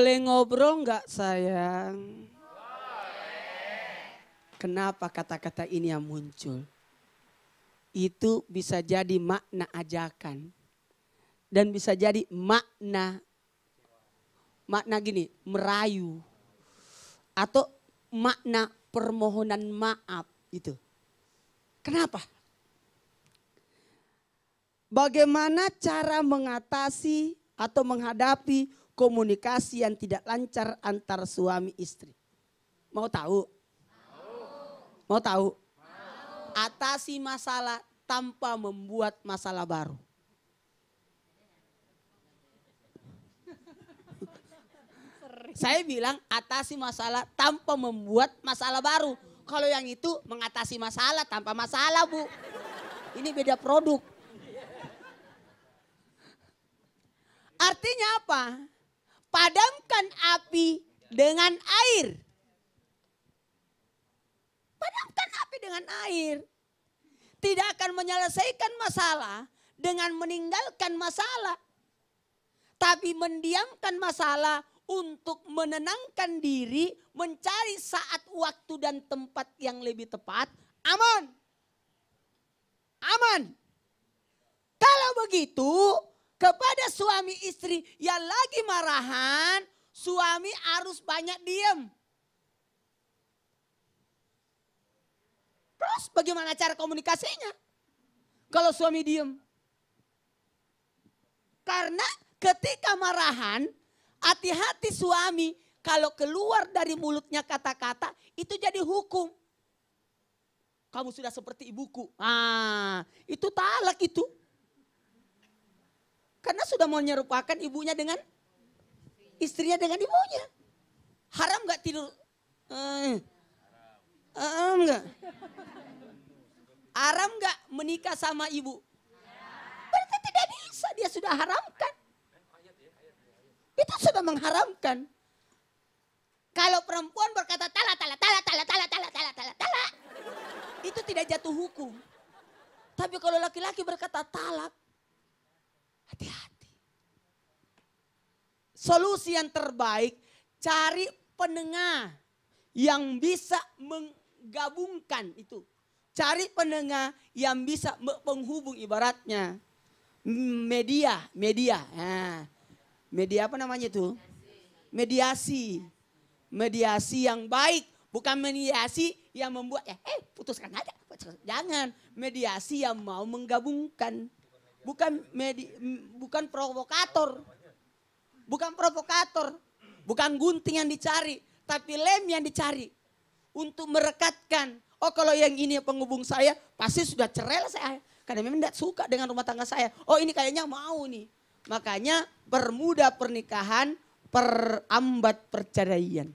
Boleh ngobrol nggak sayang? Kenapa kata-kata ini yang muncul? Itu bisa jadi makna ajakan. Dan bisa jadi makna makna gini, merayu. Atau makna permohonan maaf itu. Kenapa? Bagaimana cara mengatasi atau menghadapi komunikasi yang tidak lancar antar suami istri. Mau tahu? Mau, tahu? Atasi masalah tanpa membuat masalah baru. Saya bilang atasi masalah tanpa membuat masalah baru. Kalau yang itu mengatasi masalah tanpa masalah, Bu. Ini beda produk. Artinya apa? Padamkan api dengan air. Padamkan api dengan air. Tidak akan menyelesaikan masalah dengan meninggalkan masalah. Tapi mendiamkan masalah untuk menenangkan diri, mencari saat, waktu, dan tempat yang lebih tepat. Aman. Aman. Kalau begitu, kepada suami istri yang lagi marahan, suami harus banyak diem. Terus bagaimana cara komunikasinya? Kalau suami diem. Karena ketika marahan, hati-hati suami kalau keluar dari mulutnya kata-kata itu jadi hukum. Kamu sudah seperti ibuku. Ah, itu talak itu. Karena sudah mau menyerupakan ibunya dengan istrinya dengan ibunya. Haram gak tidur? Eh, eh haram gak? Haram gak menikah sama ibu? Berarti tidak bisa, dia sudah haramkan. Itu sudah mengharamkan. Kalau perempuan berkata tala tala tala tala tala tala tala tala tala. Itu tidak jatuh hukum. Tapi kalau laki-laki berkata talak, Hati-hati. Solusi yang terbaik cari penengah yang bisa menggabungkan itu. Cari penengah yang bisa penghubung ibaratnya. Media, media. Nah, media apa namanya itu? Mediasi. Mediasi yang baik. Bukan mediasi yang membuat, ya, eh putuskan aja. Jangan. Mediasi yang mau menggabungkan bukan medi, bukan provokator. Bukan provokator, bukan gunting yang dicari, tapi lem yang dicari untuk merekatkan. Oh kalau yang ini penghubung saya pasti sudah cerai lah saya karena memang tidak suka dengan rumah tangga saya. Oh ini kayaknya mau nih. Makanya bermuda pernikahan, perambat perceraian.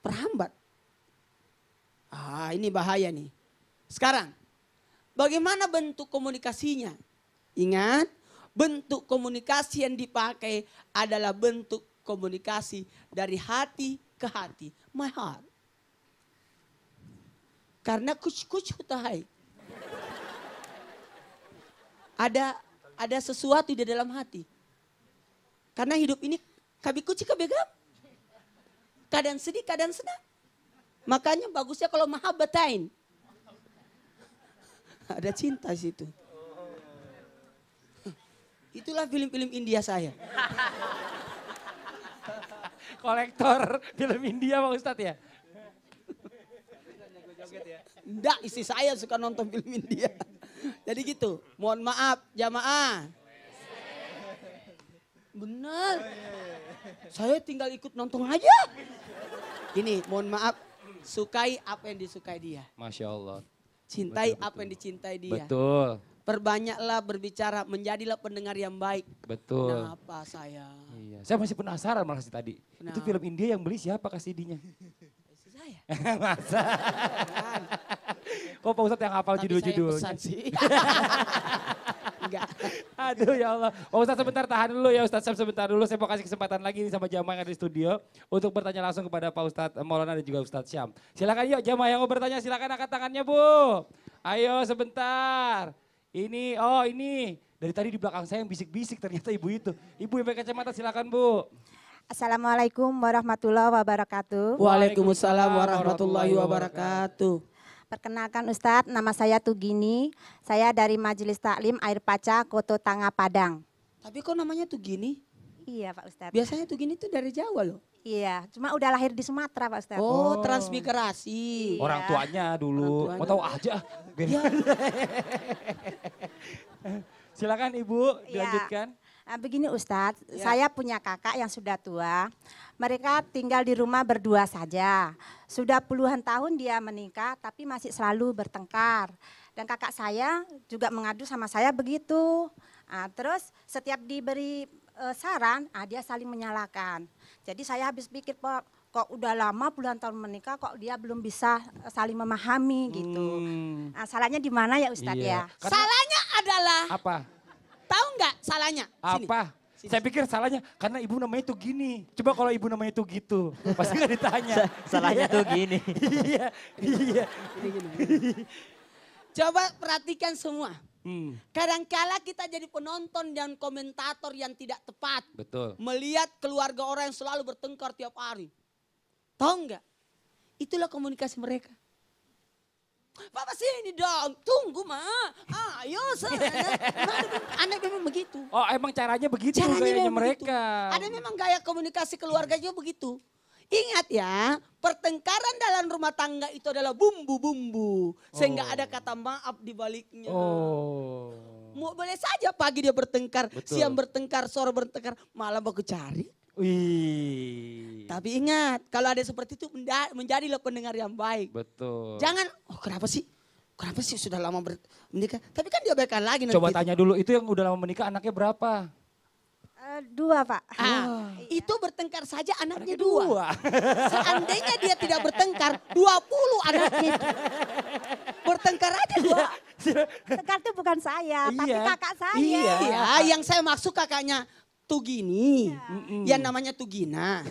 perambat. Ah ini bahaya nih. Sekarang Bagaimana bentuk komunikasinya? Ingat, bentuk komunikasi yang dipakai adalah bentuk komunikasi dari hati ke hati. My heart. Karena kucu kuch hutahai. Ada ada sesuatu di dalam hati. Karena hidup ini kabi kuci kabegam. Kadang sedih, kadang senang. Makanya bagusnya kalau mahabatain. Ada cinta situ. Itulah film-film India saya. Kolektor film India Pak Ustadz ya? Enggak, istri saya suka nonton film India. Jadi gitu, mohon maaf jamaah. Bener. Saya tinggal ikut nonton aja. Gini, mohon maaf. Sukai apa yang disukai dia. Masya Allah. Cintai betul, apa betul. yang dicintai dia. Betul. Perbanyaklah berbicara, menjadilah pendengar yang baik. Betul. Kenapa saya? Iya. Saya masih penasaran malah sih tadi. Kenapa? Itu film India yang beli siapa kasih CD-nya? saya. Masa? Kok Pak Ustadz yang hafal judul-judul? Tapi judul saya pesan sih. enggak. Aduh ya Allah. Oh, Ustaz sebentar tahan dulu ya Ustaz sebentar dulu. Saya mau kasih kesempatan lagi nih sama jamaah yang ada di studio untuk bertanya langsung kepada Pak Ustaz Maulana dan juga Ustaz Syam. Silakan yuk jamaah yang mau bertanya silakan angkat tangannya Bu. Ayo sebentar. Ini oh ini dari tadi di belakang saya yang bisik-bisik ternyata ibu itu. Ibu yang pakai kacamata silakan Bu. Assalamualaikum warahmatullahi wabarakatuh. Waalaikumsalam warahmatullahi wabarakatuh. Perkenalkan Ustadz, nama saya Tugini. Saya dari Majelis Taklim Air Paca, Koto Tanga, Padang. Tapi kok namanya Tugini? Iya Pak Ustadz. Biasanya Tugini itu dari Jawa loh. Iya, cuma udah lahir di Sumatera Pak Ustadz. Oh, oh. transmigrasi. Iya. Orang tuanya dulu. Orang Mau tahu aja. Iya. Silakan Ibu, iya. dilanjutkan. Nah, begini Ustadz, ya. saya punya kakak yang sudah tua. Mereka tinggal di rumah berdua saja. Sudah puluhan tahun dia menikah, tapi masih selalu bertengkar. Dan kakak saya juga mengadu sama saya begitu. Nah, terus setiap diberi uh, saran, ah, dia saling menyalahkan. Jadi saya habis pikir, Pak, kok udah lama puluhan tahun menikah kok dia belum bisa eh, saling memahami gitu. Hmm. Nah, salahnya di mana ya Ustadz iya. ya? Karena, salahnya adalah apa? salahnya. Sini. Apa? Sini. Saya pikir salahnya karena ibu namanya tuh gini. Coba kalau ibu namanya tuh gitu, pasti nggak ditanya. salahnya tuh gini. Iya, iya, Coba perhatikan semua. Hmm. Kadangkala kita jadi penonton dan komentator yang tidak tepat. Betul. Melihat keluarga orang yang selalu bertengkar tiap hari. Tahu nggak? Itulah komunikasi mereka. Papa sini dong, tunggu ma. Ayo sana. Anak memang begitu. Oh emang caranya begitu caranya gayanya mereka. Begitu. Ada memang gaya komunikasi keluarga juga begitu. Ingat ya, pertengkaran dalam rumah tangga itu adalah bumbu-bumbu. Sehingga oh. ada kata maaf di baliknya. Oh. Mau boleh saja pagi dia bertengkar, Betul. siang bertengkar, sore bertengkar, malam aku cari Wih. Tapi ingat, kalau ada seperti itu menjadi lo pendengar yang baik. Betul. Jangan, oh kenapa sih? Kenapa sih sudah lama menikah? Tapi kan diabaikan lagi nanti. Coba gitu. tanya dulu, itu yang udah lama menikah anaknya berapa? Eh, dua pak. Ah, oh. itu bertengkar saja anaknya, anaknya dua. dua. Seandainya dia tidak bertengkar, dua puluh anaknya Bertengkar aja dua. Bertengkar itu bukan saya, iya. tapi kakak saya. iya. yang saya maksud kakaknya Tugini. Yeah. Yang namanya Tugina.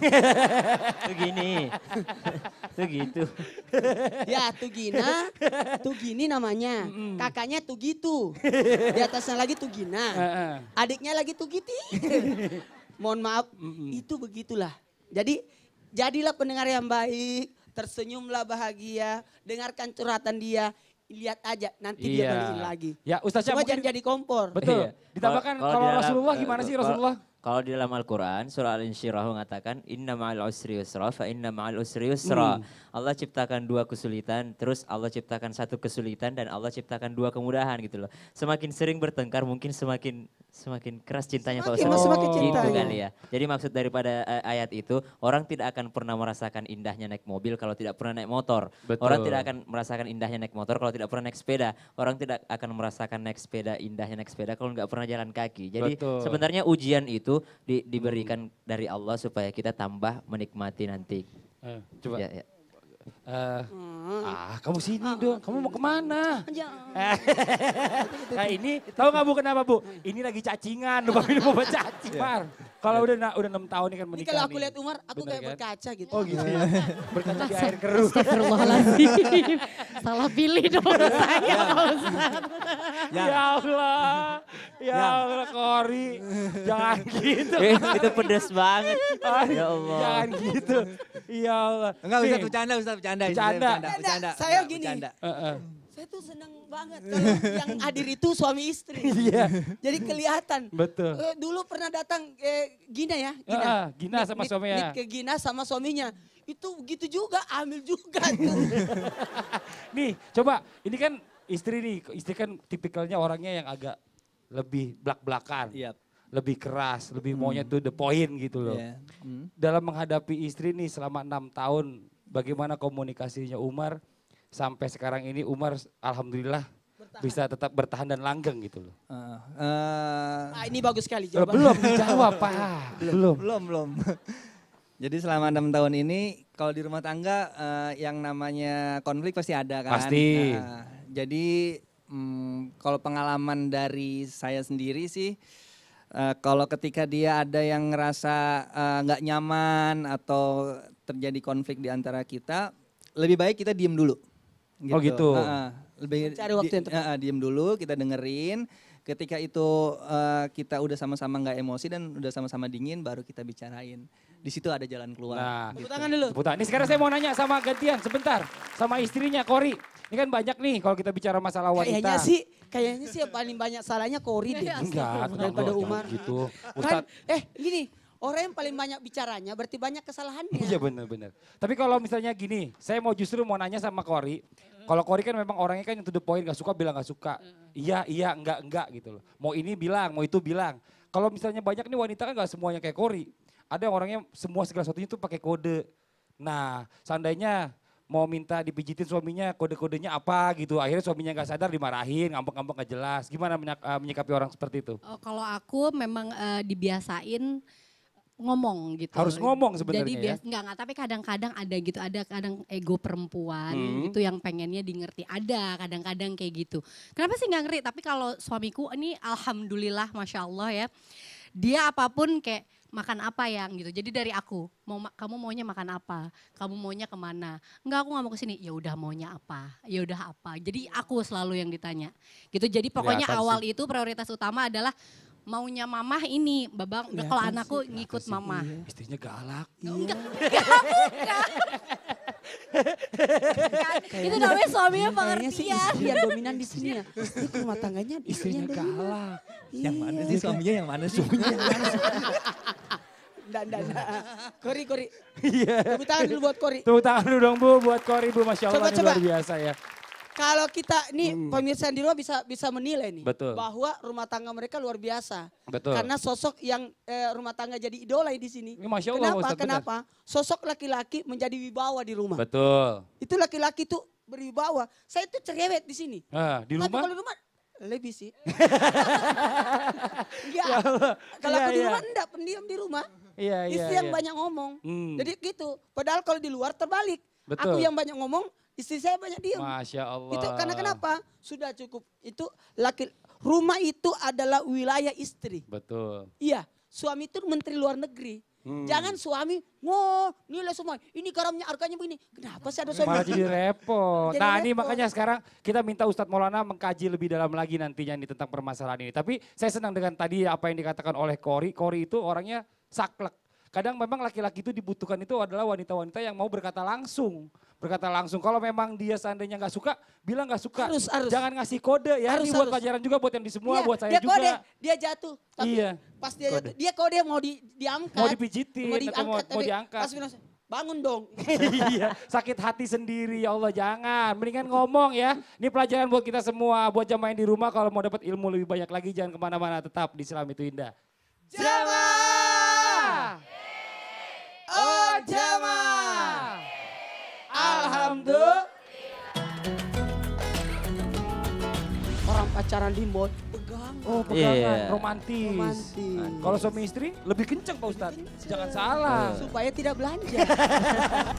Tugini. Tugitu. ya Tugina, Tugini namanya. Mm -mm. Kakaknya Tugitu. Di atasnya lagi Tugina. Uh -uh. Adiknya lagi Tugiti. Mohon maaf, mm -mm. itu begitulah. Jadi jadilah pendengar yang baik, tersenyumlah bahagia, dengarkan curhatan dia, lihat aja nanti iya. dia balikin lagi. Ya, Ustaz Cuma ya, mungkin... jangan jadi kompor. Betul. Iya. Ditambahkan kalau, kalau Rasulullah eh, gimana sih Rasulullah? Kalau di dalam Al-Quran, surah Al-Insyirah mengatakan, Inna ma'al usri yusra, fa inna ma'al usri yusra. Hmm. Allah ciptakan dua kesulitan, terus Allah ciptakan satu kesulitan, dan Allah ciptakan dua kemudahan gitu loh. Semakin sering bertengkar, mungkin semakin Semakin keras cintanya semakin, Pak Ustaz. Semakin cinta Gitu kali ya. ya. Jadi maksud daripada uh, ayat itu, orang tidak akan pernah merasakan indahnya naik mobil kalau tidak pernah naik motor. Betul. Orang tidak akan merasakan indahnya naik motor kalau tidak pernah naik sepeda. Orang tidak akan merasakan naik sepeda, indahnya naik sepeda kalau nggak pernah jalan kaki. Jadi Betul. sebenarnya ujian itu di, diberikan hmm. dari Allah supaya kita tambah menikmati nanti. Eh, coba. Ya, ya. Uh, hmm. Ah, kamu sini ah, dong. Kamu mau kemana? nah ini, tahu nggak bu kenapa bu? Ini lagi cacingan, lupa minum obat cacing. Iya. Kalau iya. udah udah 6 tahun ini kan menikah. Ini kalau aku lihat Umar, aku Bener kayak kan? berkaca gitu. Oh gitu ya. berkaca di air keruh. Astagfirullahaladzim. Salah pilih dong ya. saya ya. ya Allah. Ya, ya. Allah Kori. Jangan gitu. Eh, itu pedes banget. ya Allah. Jangan gitu. Ya Allah. Enggak, bisa bercanda, bisa bercanda. Bercanda. Bercanda. Saya gini saya tuh seneng banget kalau yang hadir itu suami istri. Iya. Jadi kelihatan. Betul. Eh, dulu pernah datang eh, Gina ya. Gina, uh, uh, Gina sama nit, suaminya. Nit ke Gina sama suaminya. Itu begitu juga, ambil juga. nih, coba. Ini kan istri nih, istri kan tipikalnya orangnya yang agak lebih belak-belakan. Iya. Lebih keras, lebih hmm. maunya tuh the point gitu loh. Yeah. Hmm. Dalam menghadapi istri nih selama enam tahun, bagaimana komunikasinya Umar? sampai sekarang ini Umar alhamdulillah bertahan. bisa tetap bertahan dan langgeng gitu loh. Uh, uh, ah, ini bagus sekali jawaban. Belum dijawab Pak. belum. Belum belum. belum. Jadi selama enam tahun ini kalau di rumah tangga uh, yang namanya konflik pasti ada kan. Pasti. Uh, jadi um, kalau pengalaman dari saya sendiri sih uh, kalau ketika dia ada yang ngerasa uh, nggak uh, nyaman atau terjadi konflik di antara kita, lebih baik kita diem dulu. Gitu. Oh gitu. Uh, lebih cari waktu yang tepat. Uh, diem dulu, kita dengerin. Ketika itu uh, kita udah sama-sama nggak -sama emosi dan udah sama-sama dingin, baru kita bicarain. Di situ ada jalan keluar. Nah, gitu. tangan dulu. Tepuk tangan. Ini sekarang saya mau nanya sama gantian sebentar, sama istrinya Kori. Ini kan banyak nih kalau kita bicara masalah wanita. Kayaknya sih, kayaknya sih yang paling banyak salahnya Kori deh. Enggak, daripada Umar. Gitu. Ustaz. Kan, eh gini, Orang yang paling banyak bicaranya berarti banyak kesalahannya. Iya benar-benar. Tapi kalau misalnya gini, saya mau justru mau nanya sama Kori. Kalau Kori kan memang orangnya kan yang to the point, gak suka bilang gak suka. Iya, iya, enggak, enggak gitu loh. Mau ini bilang, mau itu bilang. Kalau misalnya banyak nih wanita kan gak semuanya kayak Kori. Ada orangnya semua segala sesuatunya tuh pakai kode. Nah, seandainya mau minta dipijitin suaminya kode-kodenya apa gitu. Akhirnya suaminya gak sadar dimarahin, ngambek-ngambek gak jelas. Gimana eh, menyikapi orang seperti itu? Oh, kalau aku memang uh, dibiasain ngomong gitu. Harus ngomong sebenarnya. Jadi biasa ya? enggak enggak, tapi kadang-kadang ada gitu, ada kadang ego perempuan hmm. itu yang pengennya di ngerti. Ada kadang-kadang kayak gitu. Kenapa sih nggak ngeri? Tapi kalau suamiku ini alhamdulillah masya Allah ya. Dia apapun kayak makan apa yang gitu. Jadi dari aku, mau kamu maunya makan apa? Kamu maunya kemana? Enggak aku nggak mau kesini. Ya udah maunya apa? Ya udah apa. Jadi aku selalu yang ditanya. Gitu. Jadi pokoknya awal sih. itu prioritas utama adalah maunya mamah ini, babang ya, kalau kan anakku sih, ngikut sih, mamah. Iya. Istrinya galak. Iya. Enggak, galak kan, itu namanya suaminya pengertian. Kayaknya Sih istri yang dominan di sini ya. Istri rumah tangganya istrinya galak. Iya. Yang mana sih suaminya yang mana suaminya Enggak, enggak, enggak. Kori, Kori. Iya. Tepuk tangan dulu buat Kori. Tepuk tangan dulu dong Bu buat Kori Bu. Masya Allah coba, coba. luar biasa ya kalau kita nih hmm. pemirsa di rumah bisa bisa menilai nih Betul. bahwa rumah tangga mereka luar biasa. Betul. Karena sosok yang eh, rumah tangga jadi idola di sini. Ini Allah, kenapa? Ustaz, kenapa? Benar. Sosok laki-laki menjadi wibawa di rumah. Betul. Itu laki-laki tuh berwibawa. Saya tuh cerewet di sini. Ah, di rumah? Tapi kalau di rumah lebih sih. Iya. ya, ya kalau ya, di iya. rumah ya. enggak pendiam di rumah. Iya, iya, Istri yang iya. banyak ngomong. Hmm. Jadi gitu. Padahal kalau di luar terbalik. Betul. Aku yang banyak ngomong, Istri saya banyak diam. Masya Allah. Itu karena kenapa? Sudah cukup. Itu laki rumah itu adalah wilayah istri. Betul. Iya, suami itu menteri luar negeri. Hmm. Jangan suami, ngoh nilai semua. Ini karamnya harganya begini. Kenapa sih ada suami? Malah jadi repot. jadi nah repot. ini makanya sekarang kita minta Ustadz Maulana mengkaji lebih dalam lagi nantinya ini tentang permasalahan ini. Tapi saya senang dengan tadi apa yang dikatakan oleh Kori. Kori itu orangnya saklek Kadang memang laki-laki itu dibutuhkan itu adalah wanita-wanita yang mau berkata langsung. Berkata langsung. Kalau memang dia seandainya nggak suka, bilang nggak suka. Harus, harus. Jangan ngasih kode ya. Harus, Ini buat harus. pelajaran juga buat yang di semua, iya, buat saya dia juga. Kode, dia jatuh. Tapi iya. Pas dia kode. jatuh, dia kode mau di, diangkat. Mau dipijitin mau diangkat, mau, tapi mau diangkat. Pas bilang, bangun dong. iya, sakit hati sendiri ya Allah jangan. Mendingan ngomong ya. Ini pelajaran buat kita semua, buat jamaah yang di rumah kalau mau dapat ilmu lebih banyak lagi jangan kemana-mana tetap di Islam itu indah. Jamaah jamaah. Alhamdulillah. Orang pacaran di pegang. Oh pegangan, yeah. romantis. romantis. Kalau suami istri lebih kenceng Pak Ustadz. Jangan salah. Supaya tidak belanja.